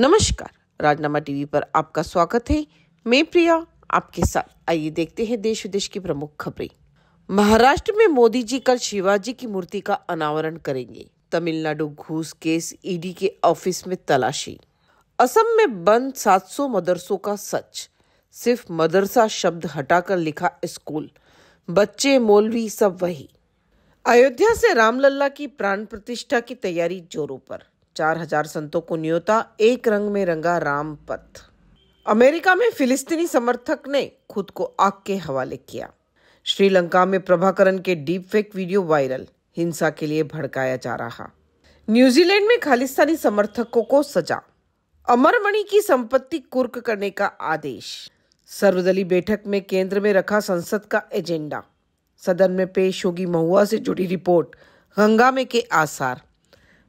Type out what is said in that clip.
नमस्कार राजनामा टीवी पर आपका स्वागत है मैं प्रिया आपके साथ आइए देखते हैं देश विदेश की प्रमुख खबरें महाराष्ट्र में मोदी जी कल शिवाजी की मूर्ति का अनावरण करेंगे तमिलनाडु घूस केस ईडी e के ऑफिस में तलाशी असम में बंद 700 मदरसों का सच सिर्फ मदरसा शब्द हटाकर लिखा स्कूल बच्चे मौलवी सब वही अयोध्या से रामलला की प्राण प्रतिष्ठा की तैयारी जोरों पर चार हजार संतों को न्योता एक रंग में रंगा राम पथ अमेरिका में फिलिस्तीनी समर्थक ने खुद को आग के हवाले किया श्रीलंका में प्रभाकरण के डीप फेक वीडियो वायरल हिंसा के लिए भड़काया जा रहा न्यूजीलैंड में खालिस्तानी समर्थकों को सजा अमरमणि की संपत्ति कुर्क करने का आदेश सर्वदलीय बैठक में केंद्र में रखा संसद का एजेंडा सदन में पेश होगी महुआ से जुड़ी रिपोर्ट हंगामे के आसार